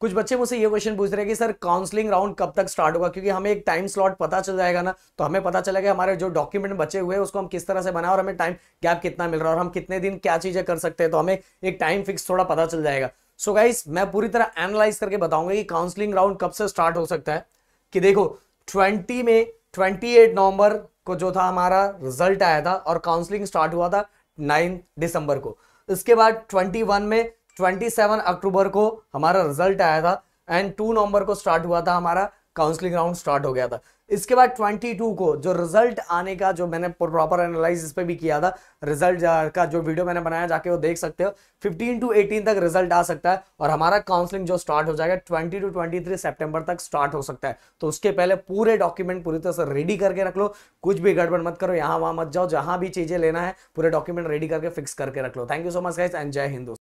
कुछ बच्चे मुझसे ये क्वेश्चन पूछ रहे हैं कि सर काउंसलिंग राउंड कब तक स्टार्ट होगा क्योंकि हमें एक टाइम स्लॉट पता चल जाएगा ना तो हमें पता चलेगा हमारे जो डॉक्यूमेंट बचे हुए हैं उसको हम किस तरह से बनाए और हमें टाइम गैप कितना मिल रहा है और हम कितने दिन क्या चीज़ें कर सकते हैं तो हमें एक टाइम फिक्स थोड़ा पता चल जाएगा सो so गाइस मैं पूरी तरह एनालाइज करके बताऊंगा कि काउंसलिंग राउंड कब से स्टार्ट हो सकता है कि देखो ट्वेंटी में ट्वेंटी नवंबर को जो था हमारा रिजल्ट आया था और काउंसलिंग स्टार्ट हुआ था नाइन दिसंबर को इसके बाद ट्वेंटी में 27 अक्टूबर को हमारा रिजल्ट आया था एंड 2 नवंबर को स्टार्ट हुआ था हमारा काउंसलिंग राउंड स्टार्ट हो गया था इसके बाद 22 को जो रिजल्ट आने का जो मैंने प्रॉपर एनालाइज इस पर भी किया था रिजल्ट का जो वीडियो मैंने बनाया जाके वो देख सकते हो 15 टू 18 तक रिजल्ट आ सकता है और हमारा काउंसलिंग जो स्टार्ट हो जाएगा 20 टू 23 सितंबर तक स्टार्ट हो सकता है तो उसके पहले पूरे डॉक्यूमेंट पूरी तरह से रेडी करके रख लो कुछ भी गड़बड़ मत करो यहाँ वहाँ मत जाओ जहाँ भी चीज़ें लेना है पूरे डॉक्यूमेंट रेडी करके फिक्स करके रख लो thank you so much guys and जय हिंदू